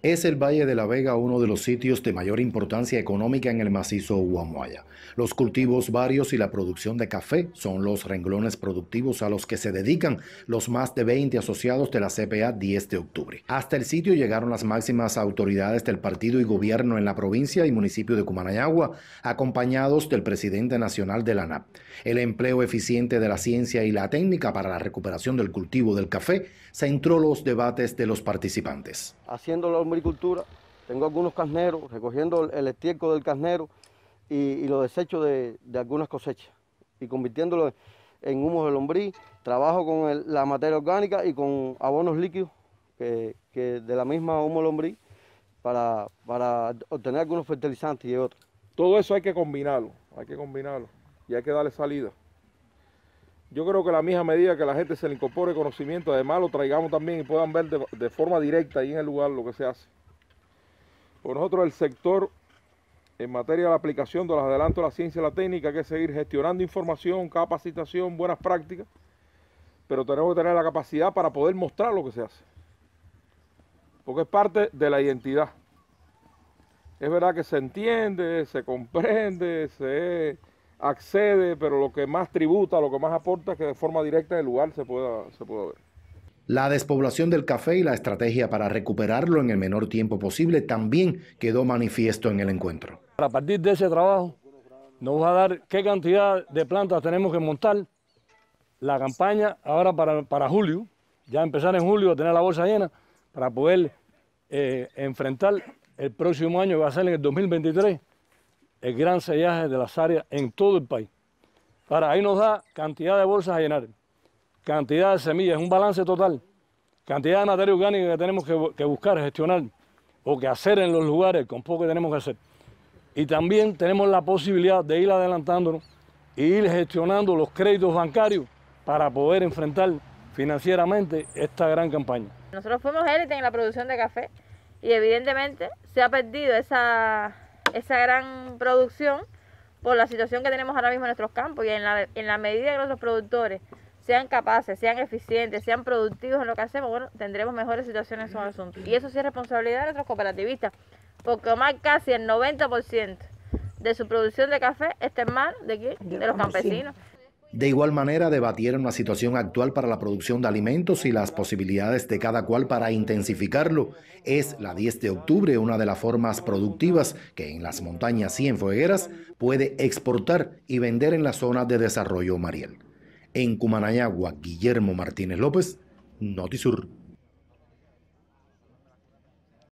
Es el Valle de la Vega uno de los sitios de mayor importancia económica en el macizo Huamuaya. Los cultivos varios y la producción de café son los renglones productivos a los que se dedican los más de 20 asociados de la CPA 10 de octubre. Hasta el sitio llegaron las máximas autoridades del partido y gobierno en la provincia y municipio de Cumanayagua, acompañados del presidente nacional de la NAP. El empleo eficiente de la ciencia y la técnica para la recuperación del cultivo del café centró los debates de los participantes. Haciéndolo tengo algunos carneros, recogiendo el estiércol del carnero y, lo los desechos de, algunas cosechas y convirtiéndolo en humo de lombriz. Trabajo con la materia orgánica y con abonos líquidos que, de la misma humo lombriz para, para obtener algunos fertilizantes y otros. Todo eso hay que combinarlo, hay que combinarlo y hay que darle salida. Yo creo que la misma medida que la gente se le incorpore conocimiento, además lo traigamos también y puedan ver de, forma directa ahí en el lugar lo que se hace. Por nosotros el sector en materia de la aplicación de los adelantos de la ciencia y la técnica, hay que seguir gestionando información, capacitación, buenas prácticas, pero tenemos que tener la capacidad para poder mostrar lo que se hace. Porque es parte de la identidad. Es verdad que se entiende, se comprende, se accede, pero lo que más tributa, lo que más aporta que de forma directa en el lugar se pueda, se ver. La despoblación del café y la estrategia para recuperarlo en el menor tiempo posible también quedó manifiesto en el encuentro. A partir de ese trabajo nos va a dar qué cantidad de plantas tenemos que montar. La campaña ahora para, para julio, ya empezar en julio a tener la bolsa llena para poder eh, enfrentar el próximo año, que va a ser en el 2023, el gran sellaje de las áreas en todo el país. para ahí nos da cantidad de bolsas a llenar, cantidad de semillas, un balance total, cantidad de materia orgánica que tenemos que, buscar, gestionar o que hacer en los lugares, con poco que tenemos que hacer. Y también tenemos la posibilidad de ir adelantándonos e ir gestionando los créditos bancarios para poder enfrentar financieramente esta gran campaña. Nosotros fuimos élite en la producción de café y evidentemente se ha perdido esa esa gran producción por la situación que tenemos ahora mismo en nuestros campos y en la, en la medida que nuestros productores sean capaces, sean eficientes, sean productivos en lo que hacemos, bueno, tendremos mejores situaciones en esos asuntos. Y eso sí es responsabilidad de nuestros cooperativistas, porque más casi el 90% de su producción de café está en manos de De los campesinos. De igual manera, debatieron la situación actual para la producción de alimentos y las posibilidades de cada cual para intensificarlo. Es la 10 de octubre una de las formas productivas que en las montañas y en fuegueras puede exportar y vender en la zona de desarrollo Mariel. En Cumanayagua, Guillermo Martínez López, Notisur.